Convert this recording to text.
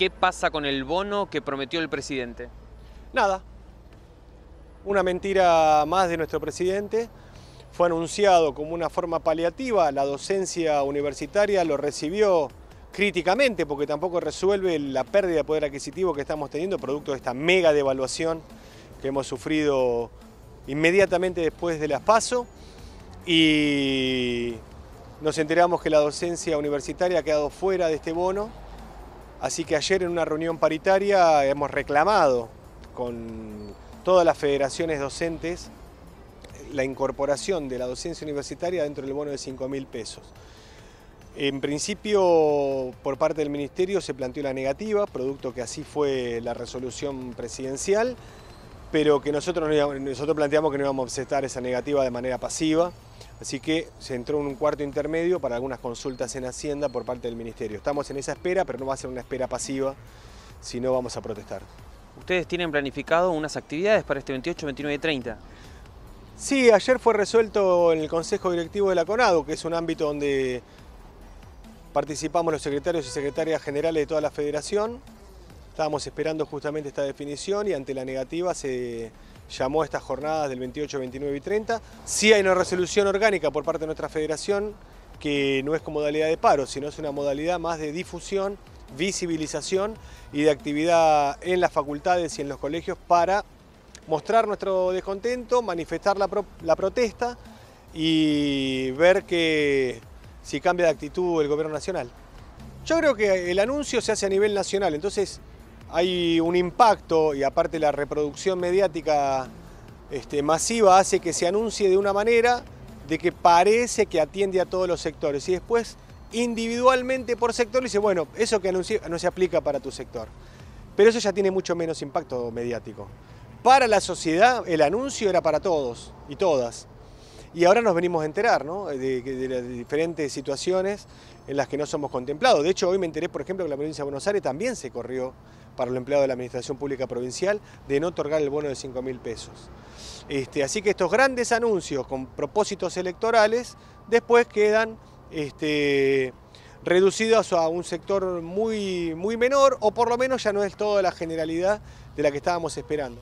¿Qué pasa con el bono que prometió el presidente? Nada. Una mentira más de nuestro presidente. Fue anunciado como una forma paliativa, la docencia universitaria lo recibió críticamente porque tampoco resuelve la pérdida de poder adquisitivo que estamos teniendo producto de esta mega devaluación que hemos sufrido inmediatamente después de las PASO y nos enteramos que la docencia universitaria ha quedado fuera de este bono Así que ayer en una reunión paritaria hemos reclamado con todas las federaciones docentes la incorporación de la docencia universitaria dentro del bono de 5.000 pesos. En principio, por parte del Ministerio se planteó la negativa, producto que así fue la resolución presidencial, pero que nosotros, nosotros planteamos que no íbamos a aceptar esa negativa de manera pasiva, Así que se entró en un cuarto intermedio para algunas consultas en Hacienda por parte del Ministerio. Estamos en esa espera, pero no va a ser una espera pasiva, sino vamos a protestar. ¿Ustedes tienen planificado unas actividades para este 28, 29 y 30? Sí, ayer fue resuelto en el Consejo Directivo de la CONADO, que es un ámbito donde participamos los secretarios y secretarias generales de toda la federación, Estábamos esperando justamente esta definición y ante la negativa se llamó a estas jornadas del 28, 29 y 30. Sí hay una resolución orgánica por parte de nuestra federación que no es como modalidad de paro, sino es una modalidad más de difusión, visibilización y de actividad en las facultades y en los colegios para mostrar nuestro descontento, manifestar la, la protesta y ver que si cambia de actitud el gobierno nacional. Yo creo que el anuncio se hace a nivel nacional, entonces hay un impacto y aparte la reproducción mediática este, masiva hace que se anuncie de una manera de que parece que atiende a todos los sectores y después individualmente por sector dice, bueno, eso que anuncié no se aplica para tu sector. Pero eso ya tiene mucho menos impacto mediático. Para la sociedad el anuncio era para todos y todas. Y ahora nos venimos a enterar eh, de, las diferentes situaciones en las que no somos contemplados. De hecho, hoy me enteré, por ejemplo, que la provincia de Buenos Aires también se corrió para el empleado de la Administración Pública Provincial de no otorgar el bono de 5.000 pesos. Este, así que estos grandes anuncios con propósitos electorales después quedan este, reducidos a un sector muy, muy menor o por lo menos ya no es toda la generalidad de la que estábamos esperando.